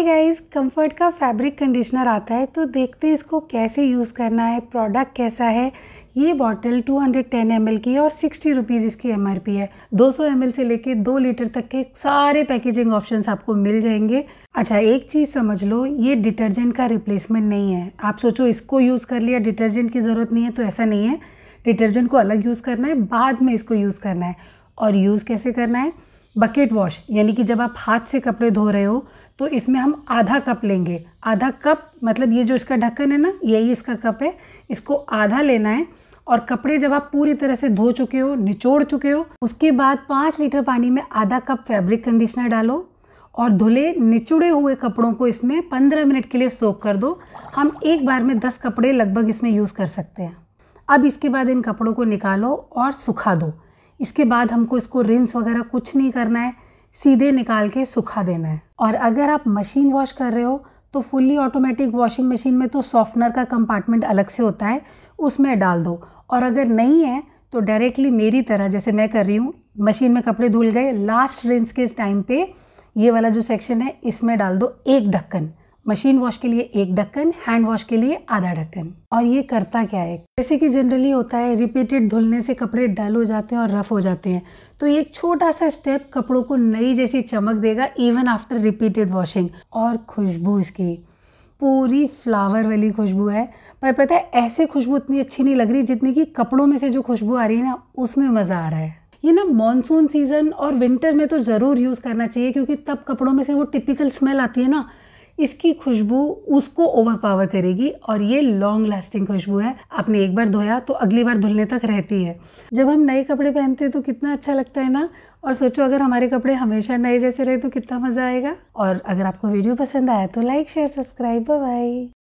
हाय guys comfort का fabric conditioner आता है तो देखते हैं इसको कैसे यूज़ करना है प्रोडक्ट कैसा है ये बॉटल 210 हंड्रेड की और सिक्सटी रुपीज़ इसकी एमआरपी है 200 सौ से लेके 2 लीटर तक के सारे पैकेजिंग ऑप्शंस आपको मिल जाएंगे अच्छा एक चीज़ समझ लो ये डिटर्जेंट का रिप्लेसमेंट नहीं है आप सोचो इसको यूज़ कर लिया डिटर्जेंट की ज़रूरत नहीं है तो ऐसा नहीं है डिटर्जेंट को अलग यूज़ करना है बाद में इसको यूज़ करना है और यूज़ कैसे करना है बकेट वॉश यानी कि जब आप हाथ से कपड़े धो रहे हो तो इसमें हम आधा कप लेंगे आधा कप मतलब ये जो इसका ढक्कन है ना यही इसका कप है इसको आधा लेना है और कपड़े जब आप पूरी तरह से धो चुके हो निचोड़ चुके हो उसके बाद पाँच लीटर पानी में आधा कप फैब्रिक कंडीशनर डालो और धुले निचुड़े हुए कपड़ों को इसमें पंद्रह मिनट के लिए सोख कर दो हम एक बार में दस कपड़े लगभग इसमें यूज़ कर सकते हैं अब इसके बाद इन कपड़ों को निकालो और सुखा दो इसके बाद हमको इसको रिंस वगैरह कुछ नहीं करना है सीधे निकाल के सुखा देना है और अगर आप मशीन वॉश कर रहे हो तो फुल्ली ऑटोमेटिक वॉशिंग मशीन में तो सॉफ्टनर का कंपार्टमेंट अलग से होता है उसमें डाल दो और अगर नहीं है तो डायरेक्टली मेरी तरह जैसे मैं कर रही हूँ मशीन में कपड़े धुल गए लास्ट रिंस के टाइम पे ये वाला जो सेक्शन है इसमें डाल दो एक ढक्कन मशीन वॉश के लिए एक ढक्कन हैंड वॉश के लिए आधा ढक्कन और ये करता क्या है जैसे कि जनरली होता है रिपीटेड धुलने से कपड़े डल हो जाते हैं और रफ हो जाते हैं तो ये छोटा सा स्टेप कपड़ों को नई जैसी चमक देगा इवन आफ्टर रिपीटेड वॉशिंग और खुशबू इसकी पूरी फ्लावर वाली खुशबू है पर पता है ऐसे खुशबू इतनी अच्छी नहीं लग रही जितनी कि कपड़ों में से जो खुशबू आ रही है ना उसमें मज़ा आ रहा है ये ना मॉनसून सीज़न और विंटर में तो ज़रूर यूज़ करना चाहिए क्योंकि तब कपड़ों में से वो टिपिकल स्मेल आती है ना इसकी खुशबू उसको ओवरपावर करेगी और ये लॉन्ग लास्टिंग खुशबू है आपने एक बार धोया तो अगली बार धुलने तक रहती है जब हम नए कपड़े पहनते हैं तो कितना अच्छा लगता है ना और सोचो अगर हमारे कपड़े हमेशा नए जैसे रहे तो कितना मज़ा आएगा और अगर आपको वीडियो पसंद आया तो लाइक शेयर सब्सक्राइब बाय